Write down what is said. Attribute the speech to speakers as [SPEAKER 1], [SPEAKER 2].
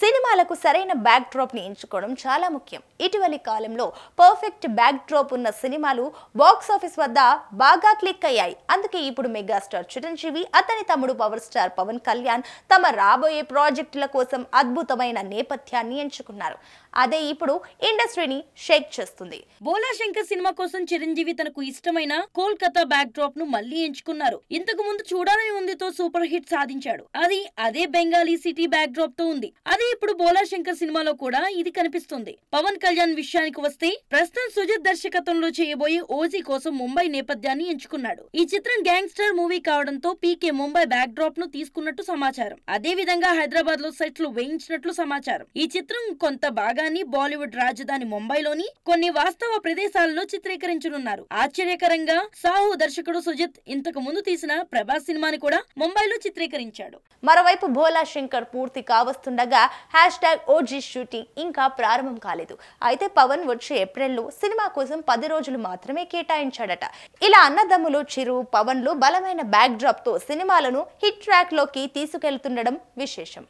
[SPEAKER 1] సినిమాలకు సరైన బ్యాక్ డ్రాప్ని ఎంచుకోవడం చాలా ముఖ్యం ఇటీవలి కాలంలో పర్ఫెక్ట్ బ్యాక్ డ్రాప్ ఉన్న సినిమాలు బాక్స్ ఆఫీస్ వద్ద బాగా క్లిక్ అయ్యాయి అందుకే ఇప్పుడు మెగాస్టార్ చిరంజీవి అతని తమ్ముడు పవర్ స్టార్ పవన్ కళ్యాణ్ తమ రాబోయే ప్రాజెక్టుల కోసం అద్భుతమైన నేపథ్యాన్ని ఎంచుకున్నారు అదే ఇప్పుడు ఇండస్ట్రీని షేక్
[SPEAKER 2] చేస్తుంది బోలా శంకర్ సినిమా కోసం చిరంజీవి తనకు ఇష్టమైన కోల్కతా బ్యాక్ డ్రాప్ ను మళ్లీ ఎంచుకున్నారు ఇంతకు ముందు చూడాలని ఉందితో సూపర్ హిట్ సాధించాడు అది అదే బెంగాలీ సిటీ బ్యాక్ డ్రాప్ తో ఉంది అది ఇప్పుడు బోలా శంకర్ సినిమాలో కూడా ఇది కనిపిస్తుంది పవన్ కళ్యాణ్ విషయానికి వస్తే ప్రస్తుతం సుజిత్ దర్శకత్వంలో చేయబోయే ఓజీ కోసం ముంబై నేపథ్యాన్ని ఎంచుకున్నాడు ఈ చిత్రం గ్యాంగ్స్టర్ మూవీ కావడంతో పీకే ముంబై బ్యాక్ డ్రాప్ ను తీసుకున్నట్టు సమాచారం అదే విధంగా హైదరాబాద్ లో సెట్లు వేయించినట్లు సమాచారం ఈ చిత్రం కొంత భాగాన్ని బాలీవుడ్ రాజధాని ముంబైలోని కొన్ని వాస్తవ ప్రదేశాలలో చిత్రీకరించనున్నారు ఆశ్చర్యకరంగా సాహు దర్శకుడు సుజిత్ ఇంతకు ముందు తీసిన ప్రభాస్ సినిమాని కూడా ముంబైలో చిత్రీకరించాడు మరోవైపు భోలా శంకర్ పూర్తి
[SPEAKER 1] కావస్తుండగా హ్యాష్ ట్యాగ్ ఓజీ షూటింగ్ ఇంకా ప్రారంభం కాలేదు అయితే పవన్ వచ్చే ఏప్రిల్లో సినిమా కోసం పది రోజులు మాత్రమే కేటాయించాడట ఇలా అన్నదమ్ములు చిరు పవన్లు బలమైన బ్యాక్ డ్రాప్ తో సినిమాలను హిట్ ట్రాక్ లోకి తీసుకెళ్తుండడం విశేషం